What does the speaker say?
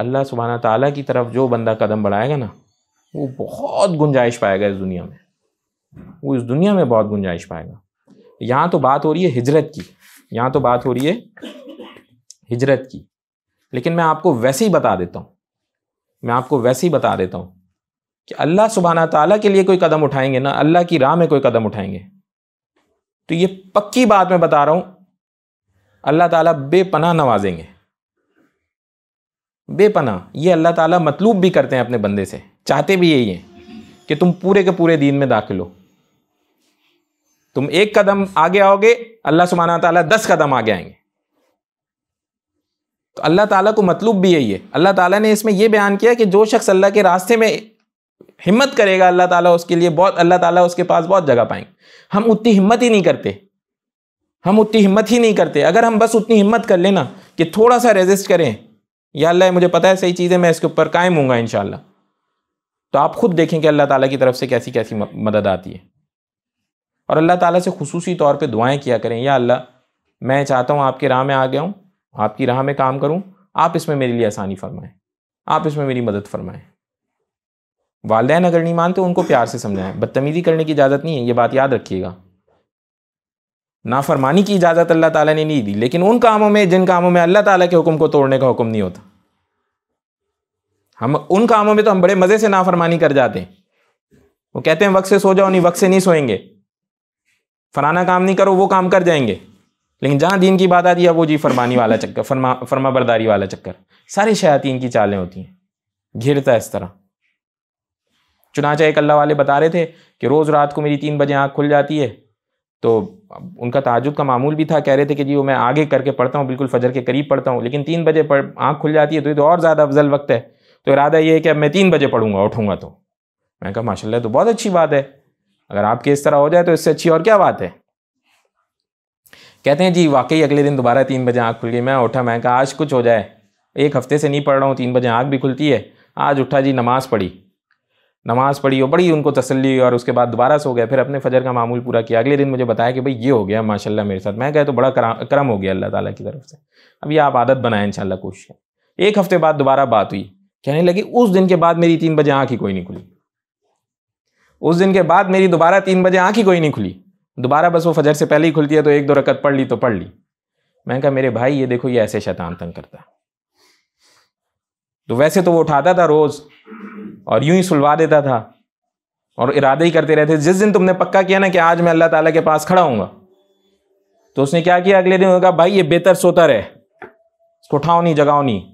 अल्लाह सुबहाना तला की तरफ जो बंदा कदम बढ़ाएगा ना वो बहुत गुंजाइश पाएगा इस दुनिया में वो इस दुनिया में बहुत गुंजाइश पाएगा यहाँ तो बात हो रही है हिजरत की यहाँ तो बात हो रही है हिजरत की लेकिन मैं आपको वैसे ही बता देता हूँ मैं आपको वैसे ही बता देता हूँ कि अल्लाह सुबहाना ताली के लिए कोई कदम उठाएंगे ना अल्लाह की राह में कोई कदम उठाएंगे तो ये पक्की बात मैं बता रहा हूँ अल्लाह ताला बेपनाह नवाजेंगे बेपना ये अल्लाह ताला मतलूब भी करते हैं अपने बंदे से चाहते भी यही हैं कि तुम पूरे के पूरे दीन में दाखिल हो तुम एक कदम आगे आओगे अल्लाह सुबहाना ताला दस कदम आगे आएंगे तो अल्लाह ताला को मतलूब भी यही है अल्लाह ताला ने इसमें यह बयान किया कि जो शख्स अल्लाह के रास्ते में हिम्मत करेगा अल्लाह ताला उसके लिए बहुत अल्लाह ताला उसके पास बहुत जगह पाएंगे हम उतनी हिम्मत ही नहीं करते हम उतनी हिम्मत ही नहीं करते अगर हम बस उतनी हिम्मत कर लेना कि थोड़ा सा रेजिस्ट करें या अल्लाह मुझे पता है सही चीज़ है मैं इसके ऊपर कायम हूँ इन तो आप ख़ुद देखें कि अल्लाह ताला की तरफ से कैसी कैसी मदद आती है और अल्लाह ताला से खसूसी तौर पे दुआएं किया करें या अल्लाह मैं चाहता हूँ आपके राह में आ गया हूँ आपकी राह में काम करूँ आप इसमें मेरे लिए आसानी फरमाएं आप इसमें मेरी मदद फरमाएँ वालदेन अगर नहीं मानते उनको प्यार से समझाएं बदतमीज़ी करने की इजाज़त नहीं है ये बात याद रखिएगा नाफरमानी की इजाज़त अल्लाह ताला ने नहीं दी लेकिन उन कामों में जिन कामों में अल्लाह ताला के हुक्म को तोड़ने का हुक्म नहीं होता हम उन कामों में तो हम बड़े मज़े से नाफरमानी कर जाते हैं वो कहते हैं वक्त से सो जाओ नहीं वक्त से नहीं सोएंगे फलाना काम नहीं करो वो काम कर जाएंगे लेकिन जहाँ दीन की बात आती है वो जी फरमानी वाला चक्कर फरमा फरमा बरदारी वाला चक्कर सारे शयातीन की चालें होती हैं घिरता है इस तरह चुनाचा एक अल्लाह वाले बता रहे थे कि रोज़ रात को मेरी तीन बजे आँख खुल जाती है तो उनका ताजुब का मामूल भी था कह रहे थे कि जी वो मैं आगे करके पढ़ता हूँ बिल्कुल फजर के करीब पढ़ता हूँ लेकिन तीन बजे पढ़ आँख खुल जाती है तो ये तो और ज़्यादा अफजल वक्त है तो इरादा ये है कि अब मैं तीन बजे पढ़ूंगा उठूँगा तो मैं कहा माशाल्लाह तो बहुत अच्छी बात है अगर आपके इस तरह हो जाए तो इससे अच्छी और क्या बात है कहते हैं जी वाकई अगले दिन दोबारा तीन बजे आँख खुल गई मैं उठा मैं कहा आज कुछ हो जाए एक हफ्ते से नहीं पढ़ रहा हूँ तीन बजे आँख भी खुलती है आज उठा जी नमाज़ पढ़ी नमाज़ पढ़ी और बड़ी उनको तसल्ली और उसके बाद दोबारा सो गए फिर अपने फजर का मामूल पूरा किया अगले दिन मुझे बताया कि भाई ये हो गया माशाल्लाह मेरे साथ मैं गए तो बड़ा करम हो गया अल्लाह ताला की तरफ से अब ये आप आदत बनाए इन कोशिश करें एक हफ्ते बाद दोबारा बात हुई कहने लगी उस दिन के बाद मेरी तीन बजे आँख ही कोई नहीं खुली उस दिन के बाद मेरी दोबारा तीन बजे आँख ही कोई नहीं खुली दोबारा बस वो फजर से पहले ही खुलती है तो एक दो रकत पढ़ ली तो पढ़ ली मैं कहा मेरे भाई ये देखो ये ऐसे शैतान तंग करता है तो वैसे तो वो उठाता था रोज़ और यूं ही सुलवा देता था और इरादे ही करते रहते जिस दिन तुमने पक्का किया ना कि आज मैं अल्लाह ताला के पास खड़ा हूंगा तो उसने क्या किया अगले दिन उन्होंने कहा भाई ये बेहतर सोता रहे उसको उठाओ नहीं जगाओ नहीं